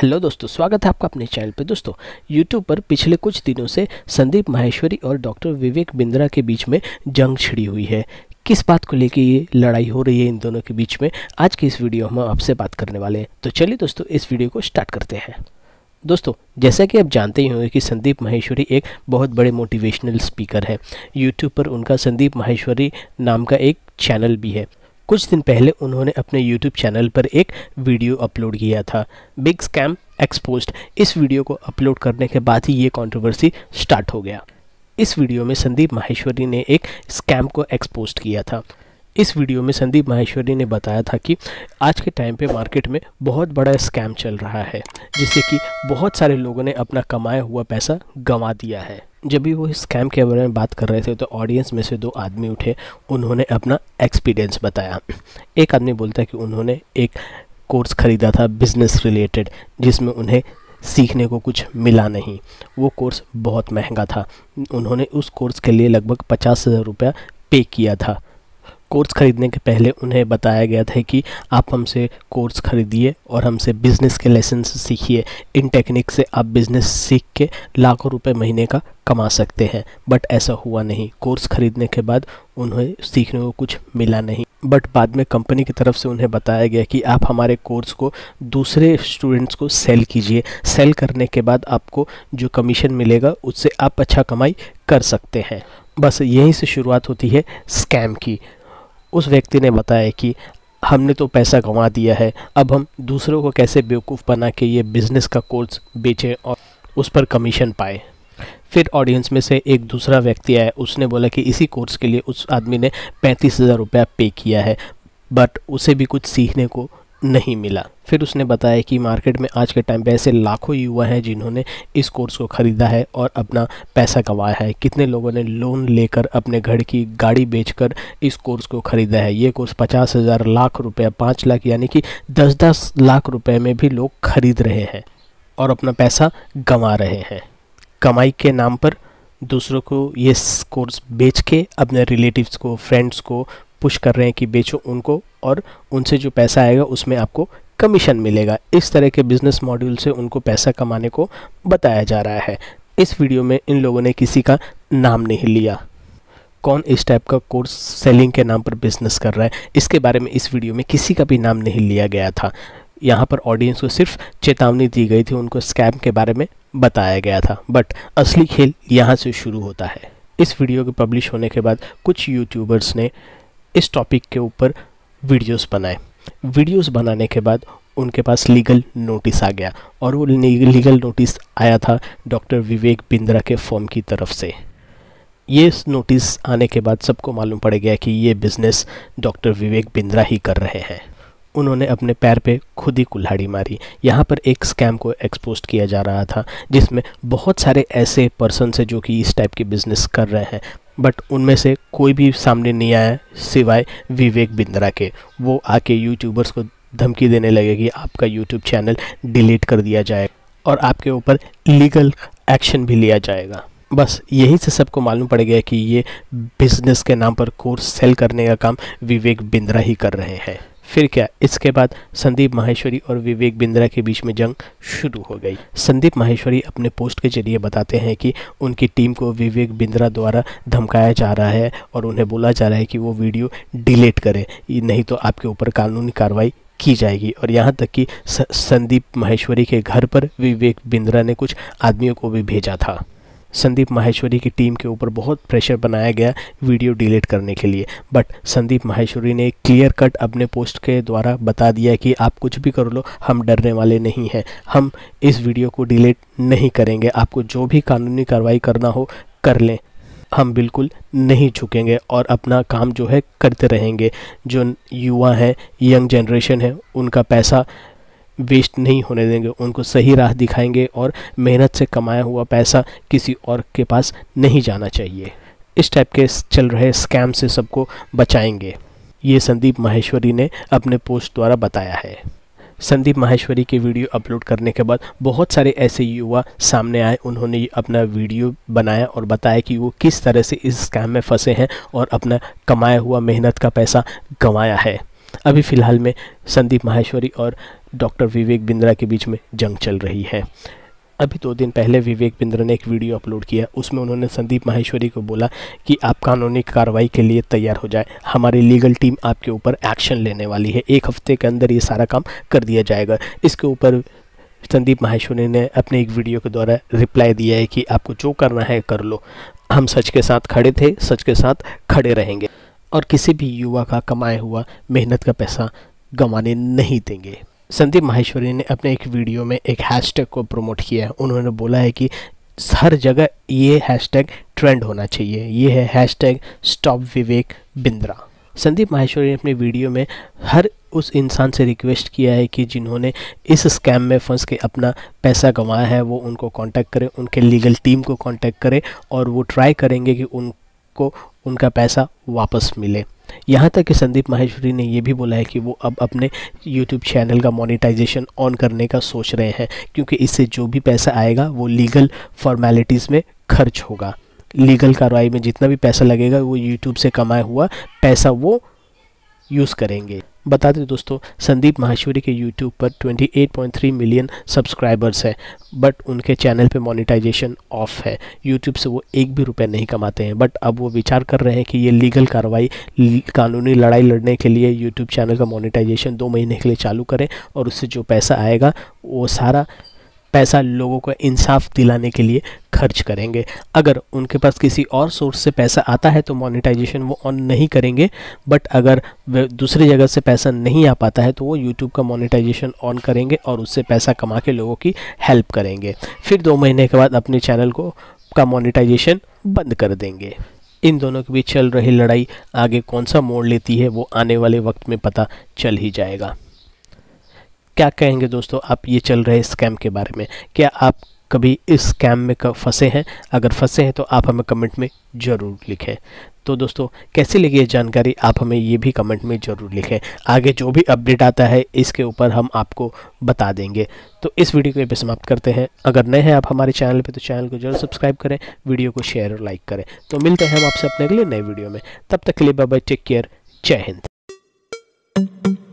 hello दोस्तों स्वागत है आपका अपने चैनल पे दोस्तों यूट्यूब पर पिछले कुछ दिनों से संदीप माहेश्वरी और डॉक्टर विवेक बिंद्रा के बीच में जंग छिड़ी हुई है किस बात को लेके ये लड़ाई हो रही है इन दोनों के बीच में आज की इस वीडियो हम आपसे बात करने वाले हैं तो चलिए दोस्तों इस वीडियो को स्टार्ट करते हैं दोस्तों जैसा कि आप जानते ही होंगे कि संदीप माहेश्वरी एक बहुत बड़े मोटिवेशनल स्पीकर हैं यूट्यूब पर उनका संदीप माहेश्वरी नाम का एक चैनल भी है कुछ दिन पहले उन्होंने अपने YouTube चैनल पर एक वीडियो अपलोड किया था बिग स्कैम एक्सपोस्ट इस वीडियो को अपलोड करने के बाद ही ये कंट्रोवर्सी स्टार्ट हो गया इस वीडियो में संदीप माहेश्वरी ने एक स्कैम को एक्सपोज किया था इस वीडियो में संदीप माहेश्वरी ने बताया था कि आज के टाइम पे मार्केट में बहुत बड़ा स्कैम चल रहा है जिससे कि बहुत सारे लोगों ने अपना कमाया हुआ पैसा गंवा दिया है जब भी वो स्कैम के बारे में बात कर रहे थे तो ऑडियंस में से दो आदमी उठे उन्होंने अपना एक्सपीरियंस बताया एक आदमी बोलता है कि उन्होंने एक कोर्स ख़रीदा था बिजनेस रिलेटेड जिसमें उन्हें सीखने को कुछ मिला नहीं वो कोर्स बहुत महंगा था उन्होंने उस कोर्स के लिए लगभग पचास हज़ार रुपया पे किया था कोर्स ख़रीदने के पहले उन्हें बताया गया था कि आप हमसे कोर्स ख़रीदिए और हमसे बिज़नेस के लेसन सीखिए इन टेक्निक से आप बिज़नेस सीख के लाखों रुपए महीने का कमा सकते हैं बट ऐसा हुआ नहीं कोर्स ख़रीदने के बाद उन्हें सीखने को कुछ मिला नहीं बट बाद में कंपनी की तरफ से उन्हें बताया गया कि आप हमारे कोर्स को दूसरे स्टूडेंट्स को सेल कीजिए सेल करने के बाद आपको जो कमीशन मिलेगा उससे आप अच्छा कमाई कर सकते हैं बस यहीं से शुरुआत होती है स्कैम की उस व्यक्ति ने बताया कि हमने तो पैसा कमा दिया है अब हम दूसरों को कैसे बेवकूफ़ बना के ये बिज़नेस का कोर्स बेचें और उस पर कमीशन पाए फिर ऑडियंस में से एक दूसरा व्यक्ति आया उसने बोला कि इसी कोर्स के लिए उस आदमी ने पैंतीस हज़ार रुपया पे किया है बट उसे भी कुछ सीखने को नहीं मिला फिर उसने बताया कि मार्केट में आज के टाइम पे ऐसे लाखों युवा हैं जिन्होंने इस कोर्स को ख़रीदा है और अपना पैसा कमाया है कितने लोगों ने लोन लेकर अपने घर की गाड़ी बेचकर इस कोर्स को ख़रीदा है ये कोर्स पचास हज़ार लाख रुपये पाँच लाख यानी कि दस दस लाख रुपये में भी लोग खरीद रहे हैं और अपना पैसा गंवा रहे हैं कमाई के नाम पर दूसरों को ये कोर्स बेच के अपने रिलेटिव्स को फ्रेंड्स को पुश कर रहे हैं कि बेचो उनको और उनसे जो पैसा आएगा उसमें आपको कमीशन मिलेगा इस तरह के बिजनेस मॉड्यूल से उनको पैसा कमाने को बताया जा रहा है इस वीडियो में इन लोगों ने किसी का नाम नहीं लिया कौन इस टाइप का कोर्स सेलिंग के नाम पर बिजनेस कर रहा है इसके बारे में इस वीडियो में किसी का भी नाम नहीं लिया गया था यहाँ पर ऑडियंस को सिर्फ चेतावनी दी गई थी उनको स्कैम के बारे में बताया गया था बट असली खेल यहाँ से शुरू होता है इस वीडियो के पब्लिश होने के बाद कुछ यूट्यूबर्स ने इस टॉपिक के ऊपर वीडियोस बनाए वीडियोस बनाने के बाद उनके पास लीगल नोटिस आ गया और वो लीगल नोटिस आया था डॉक्टर विवेक बिंद्रा के फॉर्म की तरफ से ये नोटिस आने के बाद सबको मालूम पड़ गया कि ये बिज़नेस डॉक्टर विवेक बिंद्रा ही कर रहे हैं उन्होंने अपने पैर पे खुद ही कुल्हाड़ी मारी यहाँ पर एक स्कैम को एक्सपोज किया जा रहा था जिसमें बहुत सारे ऐसे पर्सन हैं जो कि इस टाइप के बिज़नेस कर रहे हैं बट उनमें से कोई भी सामने नहीं आया सिवाय विवेक बिंद्रा के वो आके यूट्यूबर्स को धमकी देने लगे कि आपका यूट्यूब चैनल डिलीट कर दिया जाए और आपके ऊपर लीगल एक्शन भी लिया जाएगा बस यहीं से सबको मालूम पड़ गया कि ये बिजनेस के नाम पर कोर्स सेल करने का काम विवेक बिंद्रा ही कर रहे हैं फिर क्या इसके बाद संदीप माहेश्वरी और विवेक बिंद्रा के बीच में जंग शुरू हो गई संदीप माहेश्वरी अपने पोस्ट के जरिए बताते हैं कि उनकी टीम को विवेक बिंद्रा द्वारा धमकाया जा रहा है और उन्हें बोला जा रहा है कि वो वीडियो डिलीट करें नहीं तो आपके ऊपर कानूनी कार्रवाई की जाएगी और यहाँ तक कि संदीप माहेश्वरी के घर पर विवेक बिंद्रा ने कुछ आदमियों को भी भेजा था संदीप माहेश्वरी की टीम के ऊपर बहुत प्रेशर बनाया गया वीडियो डिलीट करने के लिए बट संदीप माहेश्वरी ने क्लियर कट अपने पोस्ट के द्वारा बता दिया कि आप कुछ भी कर लो हम डरने वाले नहीं हैं हम इस वीडियो को डिलीट नहीं करेंगे आपको जो भी कानूनी कार्रवाई करना हो कर लें हम बिल्कुल नहीं झुकेंगे और अपना काम जो है करते रहेंगे जो युवा हैं यंग जनरेशन है उनका पैसा वेस्ट नहीं होने देंगे उनको सही राह दिखाएंगे और मेहनत से कमाया हुआ पैसा किसी और के पास नहीं जाना चाहिए इस टाइप के चल रहे स्कैम से सबको बचाएंगे ये संदीप माहेश्वरी ने अपने पोस्ट द्वारा बताया है संदीप माहेश्वरी के वीडियो अपलोड करने के बाद बहुत सारे ऐसे युवा सामने आए उन्होंने अपना वीडियो बनाया और बताया कि वो किस तरह से इस स्कैम में फंसे हैं और अपना कमाया हुआ मेहनत का पैसा गंवाया है अभी फ़िलहाल में संदीप माहेश्वरी और डॉक्टर विवेक बिंद्रा के बीच में जंग चल रही है अभी दो दिन पहले विवेक बिंद्रा ने एक वीडियो अपलोड किया उसमें उन्होंने संदीप माहेश्वरी को बोला कि आप कानूनी कार्रवाई के लिए तैयार हो जाए हमारी लीगल टीम आपके ऊपर एक्शन लेने वाली है एक हफ्ते के अंदर ये सारा काम कर दिया जाएगा इसके ऊपर संदीप माहेश्वरी ने अपने एक वीडियो के द्वारा रिप्लाई दिया है कि आपको जो करना है कर लो हम सच के साथ खड़े थे सच के साथ खड़े रहेंगे और किसी भी युवा का कमाया हुआ मेहनत का पैसा गंवाने नहीं देंगे संदीप माहेश्वरी ने अपने एक वीडियो में एक हैशटैग को प्रमोट किया है उन्होंने बोला है कि हर जगह ये हैशटैग ट्रेंड होना चाहिए ये है हैशटैग स्टॉप विवेक बिंद्रा संदीप माहेश्वरी ने अपने वीडियो में हर उस इंसान से रिक्वेस्ट किया है कि जिन्होंने इस स्कैम में फंस के अपना पैसा गंवाया है वो उनको कांटेक्ट करें उनके लीगल टीम को कांटेक्ट करें और वो ट्राई करेंगे कि उनको उनका पैसा वापस मिले यहाँ तक कि संदीप माहेश्वरी ने यह भी बोला है कि वो अब अपने यूट्यूब चैनल का मोनेटाइजेशन ऑन करने का सोच रहे हैं क्योंकि इससे जो भी पैसा आएगा वो लीगल फॉर्मेलिटीज़ में खर्च होगा लीगल कार्रवाई में जितना भी पैसा लगेगा वो यूट्यूब से कमाया हुआ पैसा वो यूज़ करेंगे बता दें दोस्तों संदीप माहेश्वरी के यूट्यूब पर 28.3 मिलियन सब्सक्राइबर्स है बट उनके चैनल पे मोनेटाइजेशन ऑफ है यूट्यूब से वो एक भी रुपए नहीं कमाते हैं बट अब वो विचार कर रहे हैं कि ये लीगल कार्रवाई कानूनी लड़ाई लड़ने के लिए यूट्यूब चैनल का मोनिटाइजेशन दो महीने के लिए चालू करें और उससे जो पैसा आएगा वो सारा पैसा लोगों को इंसाफ दिलाने के लिए खर्च करेंगे अगर उनके पास किसी और सोर्स से पैसा आता है तो मोनेटाइजेशन वो ऑन नहीं करेंगे बट अगर दूसरी जगह से पैसा नहीं आ पाता है तो वो यूट्यूब का मोनेटाइजेशन ऑन करेंगे और उससे पैसा कमा के लोगों की हेल्प करेंगे फिर दो महीने के बाद अपने चैनल को का मोनेटाइजेशन बंद कर देंगे इन दोनों के बीच चल रही लड़ाई आगे कौन सा मोड़ लेती है वो आने वाले वक्त में पता चल ही जाएगा क्या कहेंगे दोस्तों आप ये चल रहे स्कैम के बारे में क्या आप कभी इस स्कैम में फंसे हैं अगर फंसे हैं तो आप हमें कमेंट में ज़रूर लिखें तो दोस्तों कैसी लगी ये जानकारी आप हमें ये भी कमेंट में ज़रूर लिखें आगे जो भी अपडेट आता है इसके ऊपर हम आपको बता देंगे तो इस वीडियो को ये समाप्त करते हैं अगर नए हैं आप हमारे चैनल पे तो चैनल को जरूर सब्सक्राइब करें वीडियो को शेयर और लाइक करें तो मिलते हैं हम आपसे अपने अगले नए वीडियो में तब तक के लिए बाय टेक केयर जय हिंद